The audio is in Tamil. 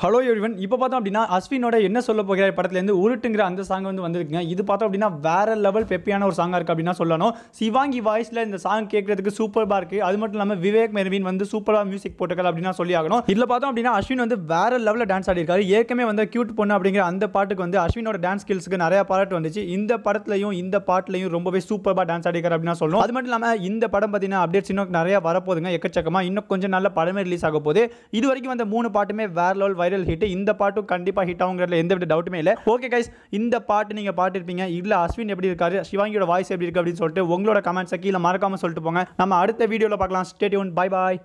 ஹலோ எவ்ரிவன் இப்போ பார்த்தோம் அப்படின்னா அஸ்வினோட என்ன சொல்ல போகிற படத்துலேருந்து உருட்டுங்கிற அந்த சாங் வந்து வந்திருக்குங்க இது பார்த்தோம் அப்படின்னா வேற லெவல் பெப்பியான ஒரு சாங்காக இருக்குது அப்படின்னா சொல்லணும் சிவாங்கி வாய்ஸில் இந்த சாங் கேட்குறதுக்கு சூப்பராக இருக்குது அது மட்டும் இல்லாமல் விவேக் மெர்வின் வந்து சூப்பராக மியூசிக் போட்டுக்கல அப்படின்னா சொல்லி ஆகணும் இதில் பார்த்தோம் அப்படின்னா அஸ்வின் வந்து வேற லெவலில் டான்ஸ் ஆடிருக்காரு ஏற்கனவே வந்து கியூட் பொண்ணு அப்படிங்கிற அந்த பாட்டுக்கு வந்து அஸ்வினோட டான்ஸ் ஸ்கில்ஸுக்கு நிறைய பாராட்டு வந்துச்சு இந்த படத்துலையும் இந்த பாட்டுலையும் ரொம்பவே சூப்பராக டான்ஸ் ஆடிருக்காரு அப்படின்னா சொல்லணும் அது மட்டும் இல்லாமல் இந்த படம் பார்த்தீங்கன்னா அப்டேட்ஸ் இன்னும் நிறைய வரப்போதுங்க எக்கச்சக்கமாக இன்னும் கொஞ்சம் நல்ல படமே ரிலீஸ் ஆக போகுது இது வரைக்கும் வந்த மூணு பாட்டுமே வேற லெவல் வைரல் ஹிட் இந்த பாட்டும் கண்டிப்பாக ஹிட் ஆகுங்கிறதுல எந்த விட டவுட்டுமே இல்லை ஓகே கைஸ் இந்த பாட்டு நீங்கள் பாட்டிருப்பீங்க இல்ல அஸ்வின் எப்படி இருக்காரு சிவாங்கியோட வாய்ஸ் எப்படி இருக்கு அப்படின்னு சொல்லிட்டு உங்களோட கமெண்ட்ஸை கீழே மறக்காம சொல்லிட்டு போங்க நம்ம அடுத்த வீடியோவில் பார்க்கலாம் ஸ்டேடியூன் பாய் பாய்